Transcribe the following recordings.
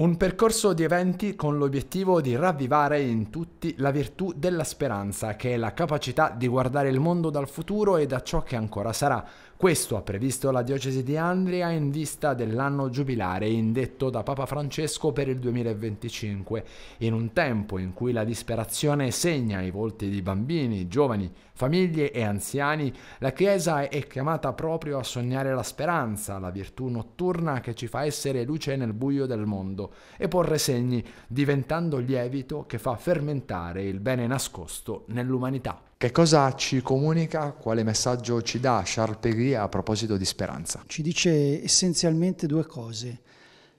Un percorso di eventi con l'obiettivo di ravvivare in tutti la virtù della speranza, che è la capacità di guardare il mondo dal futuro e da ciò che ancora sarà. Questo ha previsto la diocesi di Andria in vista dell'anno giubilare indetto da Papa Francesco per il 2025, in un tempo in cui la disperazione segna i volti di bambini, giovani, famiglie e anziani, la Chiesa è chiamata proprio a sognare la speranza, la virtù notturna che ci fa essere luce nel buio del mondo e porre segni, diventando lievito che fa fermentare il bene nascosto nell'umanità. Che cosa ci comunica, quale messaggio ci dà Charles Péguy a proposito di speranza? Ci dice essenzialmente due cose.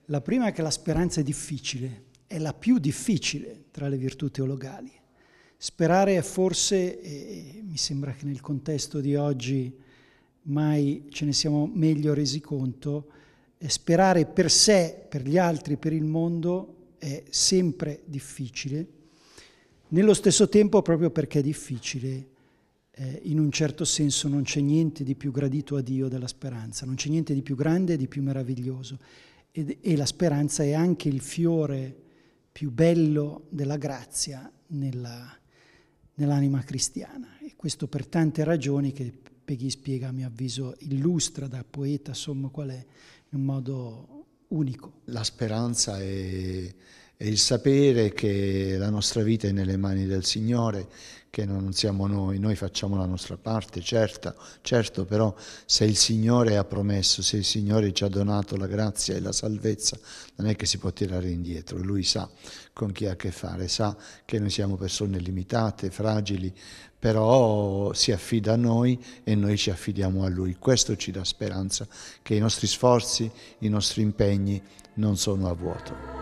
La prima è che la speranza è difficile, è la più difficile tra le virtù teologali. Sperare è forse, e mi sembra che nel contesto di oggi mai ce ne siamo meglio resi conto, sperare per sé, per gli altri, per il mondo è sempre difficile, nello stesso tempo proprio perché è difficile, eh, in un certo senso non c'è niente di più gradito a Dio della speranza, non c'è niente di più grande e di più meraviglioso. Ed, e la speranza è anche il fiore più bello della grazia nella, nell'anima cristiana. E questo per tante ragioni che Peggy spiega, a mio avviso, illustra da poeta, insomma, qual è, in un modo unico. La speranza è e il sapere che la nostra vita è nelle mani del Signore, che non siamo noi, noi facciamo la nostra parte, certo, certo, però se il Signore ha promesso, se il Signore ci ha donato la grazia e la salvezza, non è che si può tirare indietro, Lui sa con chi ha a che fare, sa che noi siamo persone limitate, fragili, però si affida a noi e noi ci affidiamo a Lui. Questo ci dà speranza che i nostri sforzi, i nostri impegni non sono a vuoto.